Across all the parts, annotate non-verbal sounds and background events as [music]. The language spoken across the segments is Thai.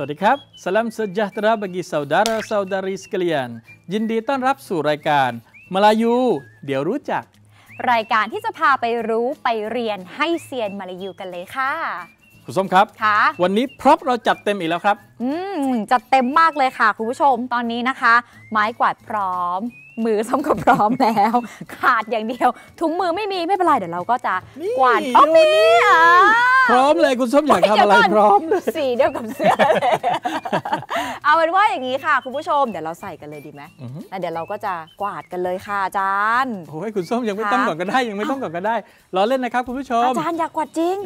สวัสดีครับ สลัมสจัตระบกิสาวดาราสาวดาริสเกลียนยินดีต้อนรับสู่รายการมาลายูเดี๋ยวรู้จัก รายการที่จะพาไปรู้ ไปเรียนให้เซียนมาลายูกันเลยค่ะ คุณส้มครับค่ะวันนี้พร็อพเราจัดเต็มอีกแล้วครับจะเต็มมากเลยค่ะคุณผู้ชมตอนนี้นะคะ ไม้กวาดพร้อม มือส้มก็พร้อมแล้ว ขาดอย่างเดียวถุงมือไม่มีไม่เป็นไรเดี๋ยวเราก็จะกวาดอ๋อมีอ่ะพร้อมเลยคุณส้มอยากทำอะไรพร้อมสีเดียวกับเสื้อเลยเอาเป็นว่าอย่างนี้ค่ะคุณผู้ชมเดี๋ยวเราใส่กันเลยดีไหมเดี๋ยวเราก็จะกวาดกันเลยค่ะอาจารย์โอ้ยคุณส้มยังไม่ต้องก่อนก็ได้ยังไม่ต้องก่อนก็ได้ล้อเล่นนะครับ คุณผู้ชมอาจารย์อยากกวาดจริง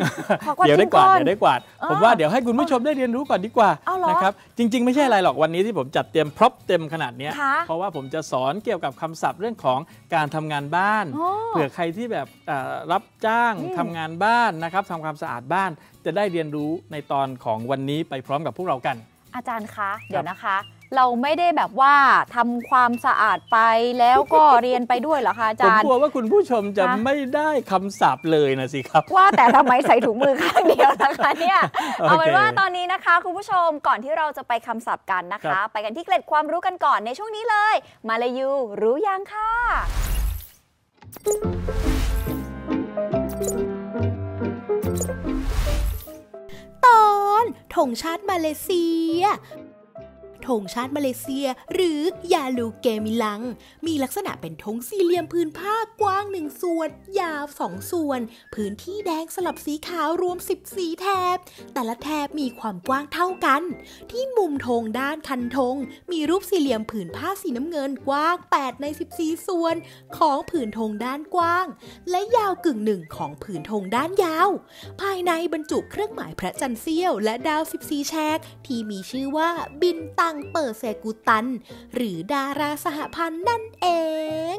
เดี๋ยวได้กวาดเดี๋ยวได้กวาด ผมว่าเดี๋ยวให้คุณผู้ชมได้เรียนรู้ก่อนดีกว่าหรอนะครับจริงๆไม่ใช่อะไรหรอก วันนี้ที่ผมจัดเตรียมพร็อพเต็มขนาดเนี้ยเพราะว่าผมจะสอนเกี่ยวกับคำศัพท์เรื่องของการทำงานบ้าน เผื่อใครที่แบบรับจ้างทำทำงานบ้านนะครับทำความสะอาดบ้าน จะได้เรียนรู้ในตอนของวันนี้ไปพร้อมกับพวกเรากัน อาจารย์คะ เดี๋ยวนะคะเราไม่ได้แบบว่าทำความสะอาดไปแล้วก็เรียนไปด้วยเหรอคะอาจารย์ผมกลัวว่าคุณผู้ชมจะไม่ได้คำศัพท์เลยนะสิครับว่าแต่ทำไมใส่ถุงมือข้างเดียวนะคะเนี่ยเอาเป็นว่าตอนนี้นะคะ คุณผู้ชมก่อนที่เราจะไปคำศัพท์กันนะคะ ไปกันที่เกร็ดความรู้กันก่อนในช่วงนี้เลย มาเลยยูรู้ยังค่ะ ตอนธงชาติมาเลเซียธงชาติมาเลเซียหรือยาลูเกมิลัง มีลักษณะเป็นธงสี่เหลี่ยมพื้นผ้ากว้างหนึ่งส่วน ยาวสองส่วน พื้นที่แดงสลับสีขาวรวม1ีแถบแต่ละแถบมีความกว้างเท่ากัน ที่มุมธงด้านคันธง มีรูปสี่เหลี่ยมผืนผ้าสีน้ำเงินกว้าง8ใน14ส่วนของผืนธงด้านกว้าง และยาวกึ่งหนึ่งของผืนธงด้านยาว ภายในบรรจุเครื่องหมายพระจันทร์เสี้ยว และดาว14แฉกที่มีชื่อว่าบินตังังเปิดเซกุตัน หรือดาราสหพันธ์นั่นเอง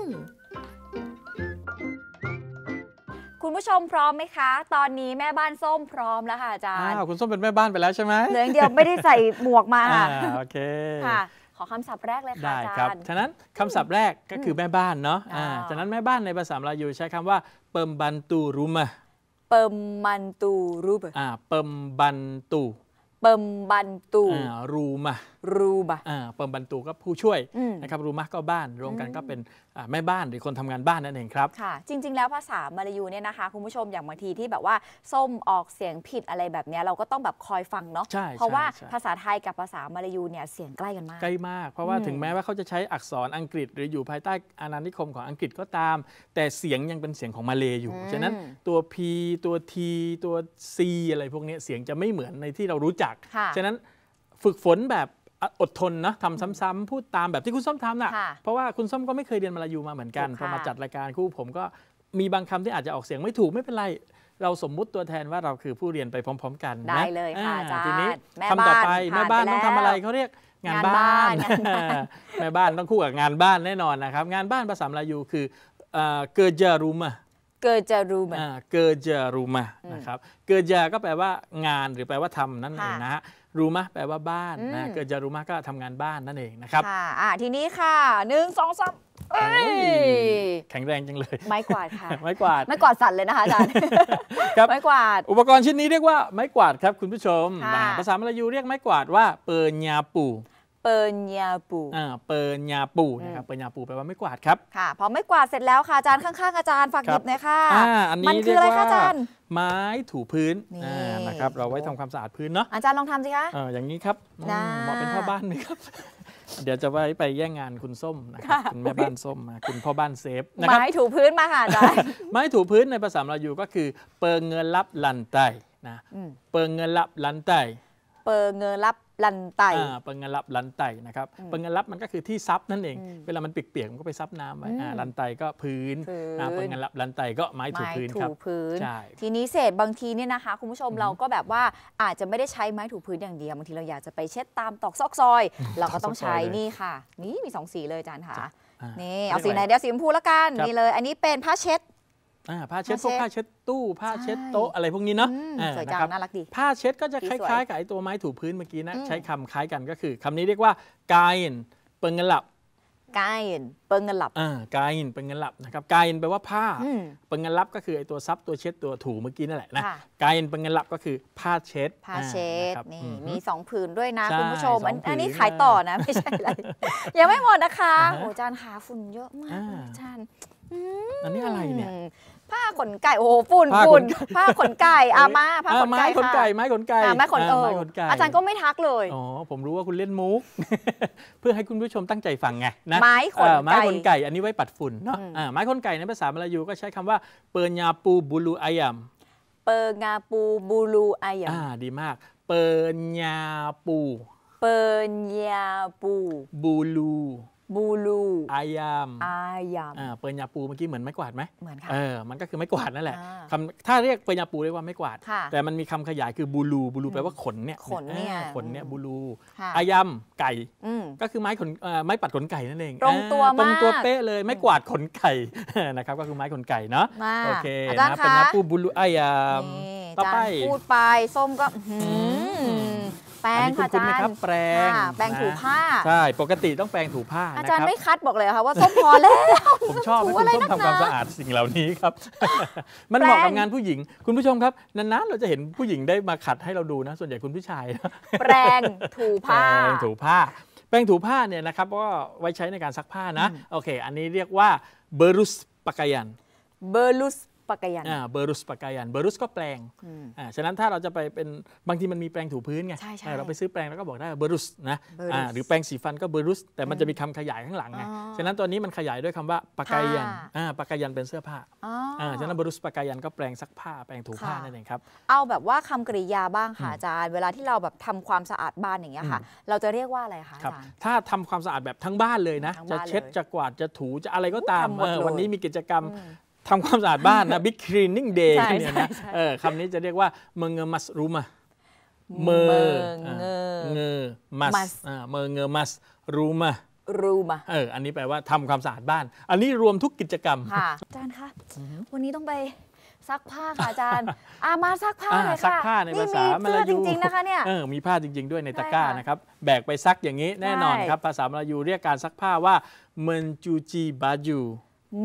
คุณผู้ชมพร้อมไหมคะ ตอนนี้แม่บ้านส้มพร้อมแล้วค่ะอาจารย์คุณส้มเป็นแม่บ้านไปแล้วใช่ไหมเหลืองเดียวไม่ได้ใส่หมวกมาโอเคค่ะขอคำศัพท์แรกเลยค่ะอาจารย์ได้ครับฉะนั้นคำศัพท์แรกก็คือแม่บ้านเนาะฉะนั้นแม่บ้านในภาษามลายูใช้คำว่า เปิมบันตูรูมะเปิมบันตูรูมะาเปิมบันตูเปิมบันตูรูมารูบะเปิมบันตูก็ผู้ช่วยนะครับ รูมาก็บ้านรวมกันก็เป็นแม่บ้านหรือคนทำงานบ้านนั่นเองครับค่ะ จริง ๆแล้วภาษามาลายูเนี่ยนะคะ คุณผู้ชมอย่างบางทีที่แบบว่าส้มออกเสียงผิดอะไรแบบนี้เราก็ต้องแบบคอยฟังเนาะเพราะว่าภาษาไทยกับภาษามาลายูเนี่ยเสียงใกล้กันมากใกล้มาก เพราะว่าถึงแม้ว่าเขาจะใช้อักษรอังกฤษหรืออยู่ภายใต้อาณานิคมของอังกฤษก็ตาม แต่เสียงยังเป็นเสียงของมาเลยอยู่ฉะนั้นตัว P ตัว T ตัว C อะไรพวกนี้เสียงจะไม่เหมือนในที่เรารู้จักกฉะนั้นฝึกฝนแบบอดทนนะทำซ้ำๆพูดตามแบบที่คุณส้มทำนะ่ะเพราะว่าคุณส้มก็ไม่เคยเรียนมาลายูมาเหมือนกันพอมาจัดรายการคู่ ผมก็มีบางคำที่อาจจะออกเสียงไม่ถูกไม่เป็นไร เราสมมุติตัวแทนว่าเราคือผู้เรียนไปพร้อมๆ กันได้เลยค่ะอาจารย์ทีนี้คำต่อไปแม่บ้านต้องทำอะไรเขาเรียกงานบ้านแม่บ้านต้องคู่กับงานบ้านแน่นอนนะครับงานบ้านภาษาลายูคือเกิดจารุมาเกิดจะรูมาเกิดจะรูมานะครับ เกิดจะก็แปลว่างานหรือแปลว่าทำนั่นเองนะฮะรูมาแปลว่าบ้าน นะ เกิดจะรูมาก็ทำงานบ้านนั่นเองนะครับ ค่ะทีนี้ค่ะหนึ่งสองสามแข็งแรงจังเลย ไม้กวาดค่ะ ไม้กวาด ไม้กวาดสั่นเลยนะคะอาจารย์ ครับ ไม้กวาด อุปกรณ์ชิ้นนี้เรียกว่าไม้กวาดครับ คุณผู้ชม ภาษามลายูเรียกไม้กวาดว่า เปิญญาปูเปิญญาปูอ่าเปิญญาปูนะครับเปิญญาปูแปลว่าไม่กวาดครับค่ะพอไม่กวาดเสร็จแล้วค่ะอาจารย์ข้างๆอาจารย์ฝากหยิบหน่อยค่ะอ่าอันนี้มันคืออะไรคะอาจารย์ไม้ถูพื้นี่นะครับเราไว้ทำความสะอาดพื้นเนาะอาจารย์ลองทำสิคะเอออย่างนี้ครับเหมาะเป็นพ่อบ้านไหมครับเดี๋ยวจะไปไปแย่งงานคุณส้มนะครับคุณแม่บ้านส้มมาคุณพ่อบ้านเซฟนะครับไม้ถูพื้นมาค่ะอาจารย์ไม้ถูพื้นในภาษาเราอยู่ก็คือ เปิงเงินรับลันไตนะเปิงเงินรับลันไต เปิงเงินรับลันไตปังงลับลันไตนะครับปังงลับมันก็คือที่ซับนั่นเองเวลามันเปียกๆมันก็ไปซับน้ำไว้ลันไตก็พื้นปังงลับลันไตก็ไม้ถูพื้นครับใช่ทีนี้เศษบางทีเนี่ยนะคะ คุณผู้ชมเราก็แบบว่าอาจจะไม่ได้ใช้ไม้ถูพื้นอย่างเดียวบางทีเราอยากจะไปเช็ดตามตอกซอกซอย เราก็ต้องใช้นี่ค่ะ นี่มี2สีเลยอาจารย์ค่ะนี่เอาสีไหนเดี๋ยวสีชมพูละกันนี่เลยอันนี้เป็นผ้าเช็ดผ้าเช็ดพวกผ้าเช็ดตู้ผ้าเช็ดโต๊ะอะไรพวกนี้เนาะสวยงามน่ารักดีผ้าเช็ดก็จะคล้าย ๆกับไอ้ตัวไม้ถูพื้นเมื่อกี้นะใช้คำคล้ายกันก็คือ คำนี้เรียกว่าไกน n เปิงเงินหลับไกน n เปิงเงินหลับไ่นเปิงเงินหลับนะครับไกน n แปลว่าผ้า เปิงเงินหลับก็คือไอ้ตัวซับตัวเช็ดตัวถูเมื่อกี้นั่นแหละนะไกนเปิงเงินหลับก็คือผ้าเช็ดผ้าเช็ดนี่มีสองผืนด้วยนะ คุณผู้ชมอันนี้ขายต่อนะไม่ใช่อะไรยังไม่หมดนะคะโอ้จานหาฝุ่นเยอะมากจานอันนี้อะไรเนี่ยผ้าขนไก่โอ้โหฝุ่นฝุ่นผ้าขนไก่อามาผ้าขนไก่ไม้ ขนไก่ไม้ขนไก่ไม้ขนเอออาจารย์ก็ไม่ทักเลยอ๋อผมรู้ว่าคุณเล่นมุกเพื่อให้คุณผู้ชมตั้งใจฟังไงนะไม้ขนไก่ไม้ขนไก่อันนี้ไว้ปัดฝุ่นเนาะไม้ขนไก่ในภาษามลายูก็ใช้คำว่าเปิญญาปูบูลูอยยมเปิญญาปูบูลูอยยมอ่าดีมากเปิญญาปู เปิญญาปูบูลูบูลูอายามอายามเปิญญาปูเมื่อกี้เหมือนไม้กวาดไหมเหมือนค่ะเออมันก็คือไม้กวาดนั่นแหละคำถ้าเรียกเปิญญาปูเรียกว่าไม้กวาดแต่มันมีคำขยายคือบูลูบูลูแปลว่าขนเนี่ยขนเนี่ยขนเนี่ยบูลูอายามไก่ก็คือไม้ขนไม้ปัดขนไก่นั่นเองตรงตัวมากตรงตัวเป๊ะเลยไม้กวาดขนไก่นะครับก็คือไม้ขนไก่เนาะโอเคนะเป็นญาปูบูลูอายามต่อไป พูดไปส้มก็แปลงค่ะอาจารย์ครับแปลงแปลงถูผ้าใช่ปกติต้องแปลงถูผ้าอาจารย์ไม่คัดบอกเลยค่ะว่าส้มพอแล้วผมชอบให้คุณส้มทำความสะอาดสิ่งเหล่านี้ครับ มันเหมาะกับงานผู้หญิง คุณผู้ชมครับนานๆเราจะเห็นผู้หญิงได้มาขัดให้เราดูนะส่วนใหญ่คุณผู้ชายแปลงถูผ้าแปลงถูผ้าแปรงถูผ้าเนี่ยนะครับก็ไว้ใช้ในการซักผ้านะโอเค อันนี้เรียกว่าเบอรุสปักยันเบอรุสปะกยันเบอรุสปักยันเบอรุสก็แปลงอ่าฉะนั้นถ้าเราจะไปเป็นบางทีมันมีแปลงถูพื้นไงใใช่เราไปซื้อแปลงแล้วก็บอกได้เบอรุสนะหรือแปลงสีฟันก็เบอรุสแต่มันจะมีคำขยายข้างหลังไงฉะนั้นตอนนี้มันขยายด้วยคำว่าปักยันอ่าปักยันเป็นเสื้อผ้าอ่าฉะนั้นเบอรุสปักยันก็แปลงซักผ้า แปลงถูผ้านั่นเองครับ เอาแบบว่าคำกริยาบ้างค่ะอาจารย์ เวลาที่เราแบบทำความสะอาดบ้านอย่างเงี้ยค่ะเราจะเรียกว่าอะไรคะอาจารย์ถ้าทำความสะอาดแบบทั้งบ้านเลยนะจะเช็ดจะกวาดจะถูจะอะไรก็ตามวันนี้มีกิจกรรมทำความสะอาดบ้านนะ Big Cleaning Day เนี่ยนะเออคำนี้จะเรียกว่าเมืองเงมัสรูมาเมืองเงเงมัสเมืองเงอมัสรูมารูมาเอออันนี้แปลว่าทำความสะอาดบ้าน อันนี้รวมทุกกิจกรรม ค่ะอาจารย์คะวันนี้ต้องไป ซักผ้าค่ะอาจารย์อามา ซักผ้าเลยค่ะซักผ้าในภาษามลายูจริงๆ นะคะเนี่ยเออมีผ้าจริงๆ ด้วยในตะกร้านะครับแบกไปซักอย่างนี้แน่นอนครับภาษามลายูเรียกการซักผ้าว่าเมนจูจีบาจู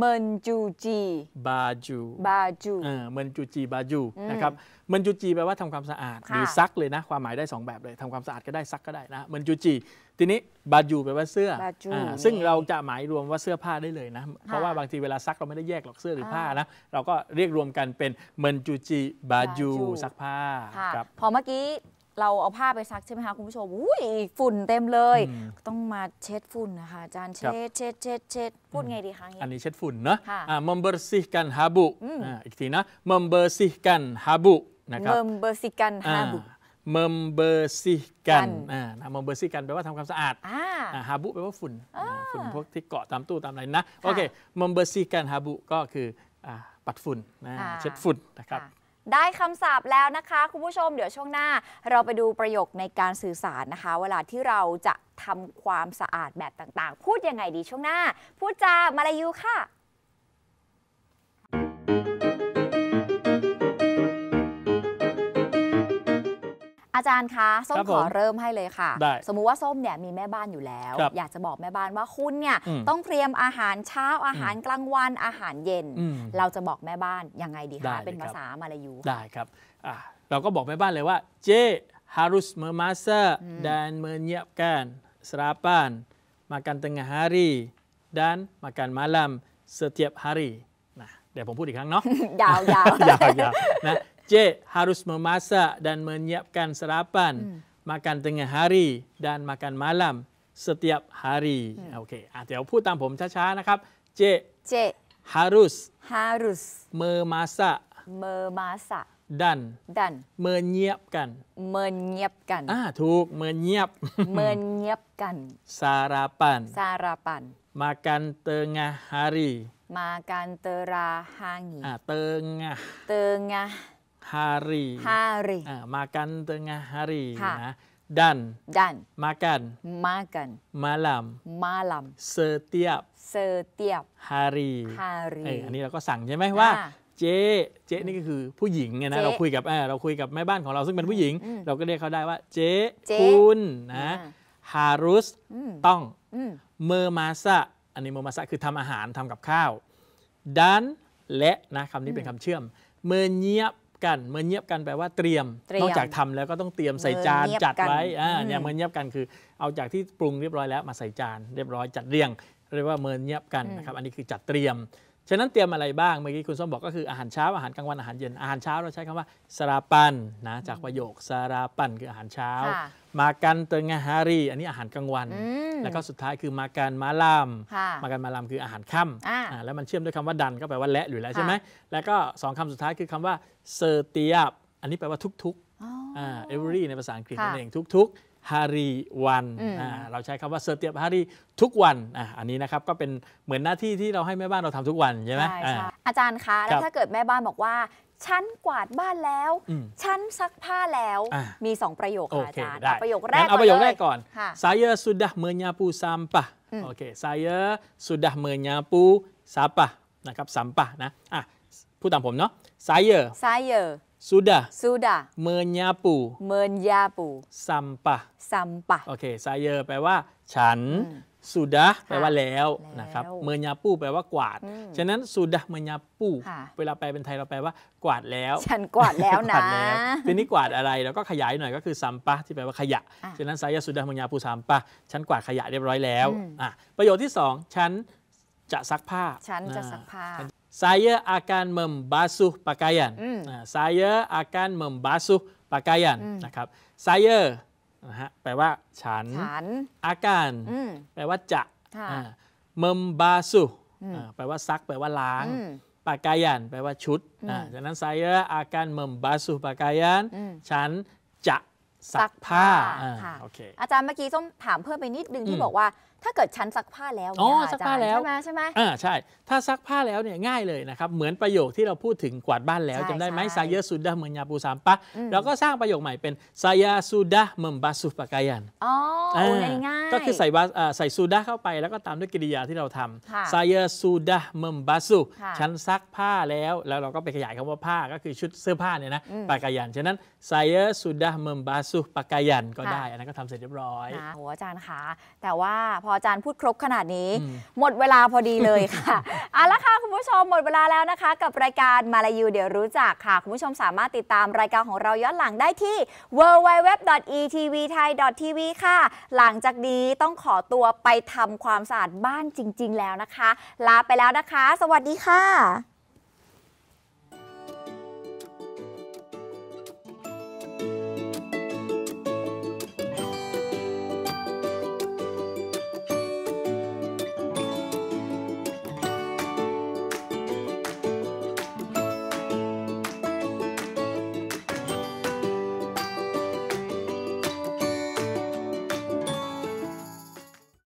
มินจูจีบาจูบาจูเออมินจูจีบาจูนะครับมินจูจีแปลว่าทำความสะอาดหรือซักเลยนะความหมายได้2แบบเลยทำความสะอาดก็ได้ซักก็ได้นะมินจูจีทีนี้บาจูแปลว่าเสื้อซึ่งเราจะหมายรวมว่าเสื้อผ้าได้เลยนะเพราะว่าบางทีเวลาซักเราไม่ได้แยกหรอกเสื้อหรือผ้านะเราก็เรียกรวมกันเป็นมินจูจีบาจูซักผ้าครับพอเมื่อกี้เราเอาผ้าไปซัก ใช่ไหมคะคุณผู้ชมอุ้ยฝุ่นเต็มเลย ต้องมาเช็ดฝุ่นนะคะอาจารย์เช็ดเช็ดเช็ดเช็ดพูดไงดีคะอันนี้เช็ดฝุ่นเนาะอ่าัมเบอร์ซิกันฮาบุอีกทีนะัมเบอร์ซิกันฮาบุนะครับมเบอร์ซิกันฮาบุมัมเบอร์ซิกันอ่าัมเบอร์ซิกันแปลว่าทำความสะอาดอ่าฮาบุแปลว่าฝุ่นฝุ่นพวกที่เกาะตามตู้ตามอะไรนะโอเคัมเบอร์ซิกันฮาบุก็คือปัดฝุ่นเช็ดฝุ่นนะครับได้คำสาบแล้วนะคะ คุณผู้ชมเดี๋ยวช่วงหน้า เราไปดูประโยคในการสื่อสารนะคะ เวลาที่เราจะทำความสะอาดแบบต่างๆ พูดยังไงดีช่วงหน้า พูดจามาลายูค่ะอาจารย์คะส้มขอเริ่มให้เลยค่ะ สมมุติว่าส้มเนี่ยมีแม่บ้านอยู่แล้ว อยากจะบอกแม่บ้านว่าคุณเนี่ยต้องเตรียมอาหารเช้าอาหารกลางวันอาหารเย็น เราจะบอกแม่บ้านยังไงดีคะเป็นภาษามาลายูได้ครับเราก็บอกแม่บ้านเลยว่าเจ harus m e ม a s a k dan menyiapkan sarapan ก a k a n t e n า a h hari dan makan malam setiap hari นะเดี๋ยวผมพูดอีกครั้งเนาะยาวยาวยาวนะ C. Harus memasak dan menyiapkan serapan, hmm. makan tengah hari dan makan malam setiap hari. Hmm. Oke, okay. เดี๋ยวพูดตามผมช้าๆนะครับ C. C. Harus. Harus. Memasak. Memasak. Dan. Dan. Menyiapkan. Menyiapkan. Ah, betul. menyiap. [laughs] menyiapkan. Sarapan. Sarapan. Makan tengah hari. Makan terahangi. Ah, tengah. Tengah. ฮารีฮ a ร i มากั k a n tengah hari นะดัน dan makan ม a กัน มาล a มมาล a มเซเตียบเซ i ิ p าบฮารีฮารออันนี้เราก็สั่งใช่ไหมว่าเจ๊เจ๊นี่ก็คือผู้หญิงไงนะ เราคุยกับเราคุยกับแม่บ้านของเราซึ่งเป็นผู้หญิง เราก็เรียกเขาได้ว่าเจ๊คุณนะฮารุสต้องเมอร์มาซะอันนี้เมอร์มาซะคือทำอาหารทำกับข้าวดันและนะคำนี้เป็นคำเชื่อมเมอร์เนียบกันเมื่อเงียบกันแปลว่าเตรียมนอกจากทำแล้วก็ต้องเตรียมใส่จานจัดไว้อ่าเนี่ยเมื่อเงียบกันคือเอาจากที่ปรุงเรียบร้อยแล้วมาใส่จานเรียบร้อยจัดเรียงเรียกว่าเมื่อเงียบกันนะครับอันนี้คือจัดเตรียมฉะนั้นเตรียมอะไรบ้าง เมื่อกี้คุณส้มบอกก็คืออาหารเช้าอาหารกลางวันอาหารเย็นอาหารเช้าเราใช้คำว่าสราปันนะจากประโยคสราปันคืออาหารเช้า มากันเตงฮารีอันนี้อาหารกลางวัน แล้วก็สุดท้ายคือมากันมาลามมากันมาลามคืออาหารค่ำแล้วมันเชื่อมด้วยคำว่าดันก็แปลว่าและอยู่แล้วใช่ไหมแล้วก็สองคำสุดท้ายคือคำว่าเซอร์เตียบอันนี้แปลว่าทุกๆ every ในภาษาอังกฤษนั่นเองทุกๆฮารีวัน เราใช้คำว่าเสิร์เตียบฮารีทุกวัน อันนี้นะครับก็เป็นเหมือนหน้าที่ที่เราให้แม่บ้านเราทำทุกวันใช่ไหม อาจารย์คะ แล้วถ้าเกิดแม่บ้านบอกว่าฉันกวาดบ้านแล้วฉันซักผ้าแล้วมีสองประโยคค่ะอาจารย์ประโยคแรกเอาประโยคแรกก่อนซายเยอร์สุดะเมนยาปูซัมปะโอเคซายเยอร์สุดะเมนยาปูซัมปะนะครับซัมปะนะอ่ะพูดตามผมเนาะซายเยอร์ซายเยอร sudah sudah menyapu menyapu sampah sampah โอเค saya แปลว่า ฉัน sudah แปลว่าแล้วนะครับ menyapu แปลว่ากวาดฉะนั้น sudah menyapu เวลาแปลเป็นไทยเราแปลว่า กวาดแล้ว ฉันกวาดแล้วนะทีนี้กวาดอะไรเราก็ขยายหน่อยก็คือ sampah ที่แปลว่าขยะฉะนั้น saya sudah menyapu sampah ฉันกวาดขยะเรียบร้อยแล้วประโยคที่ 2 ฉันจะซักผ้า ฉันจะซักผ้า saya akan membasuh pakaian สายอาการเมมบาสุปากายันนะครับสายนะฮะแปลว่าฉันอาการแปลว่าจะเมมบาสุแปลว่าซัก แปลว่าล้างปากายันแปลว่าชุดดังนั้นสายอาการเมมบาสุปากายันฉันจะซักผ้าโอเคอาจารย์เมื่อกี้ส้มถามเพิ่มไปนิดนึงที่บอกว่าถ้าเกิดชั้นซักผ้าแล้วอ๋อซักผ้าแล้วใช่ไหมใช่ไหมอ่าใช่ ถ้าซักผ้าแล้วเนี่ยง่ายเลยนะครับ เหมือนประโยคที่เราพูดถึงกวาดบ้านแล้วจำได้ไหมซายสุดะเมืองยาปูสามปะเราก็สร้างประโยคใหม่เป็นซายสุดะเมือนบาสุปากายันอ๋อง่าย ก็คือใส่บาใส่สุดะเข้าไป แล้วก็ตามด้วยกริยาที่เราทำซายสุดะเมือนบาสุชั้นซักผ้าแล้วแล้วเราก็ไปขยายคำว่าผ้าก็คือชุดเสื้อผ้าเนี่ยนะปากายันฉะนั้นซายสุดะเมือนบาสุปากายันก็ได้ อันนั้นก็ทำเสร็จเรียบร้อยโอ้อาจารย์คะแต่ว่าพออาจารย์พูดครบขนาดนี้ หมดเวลาพอดีเลยค่ะเอาละค่ะ คุณผู้ชมหมดเวลาแล้วนะคะ กับรายการมาลายูเดี๋ยวรู้จักค่ะ คุณผู้ชมสามารถติดตามรายการของเราย้อนหลังได้ที่ www.etvthai.tv ค่ะ หลังจากนี้ต้องขอตัวไปทำความสะอาดบ้านจริงๆแล้วนะคะ ลาไปแล้วนะคะ สวัสดีค่ะ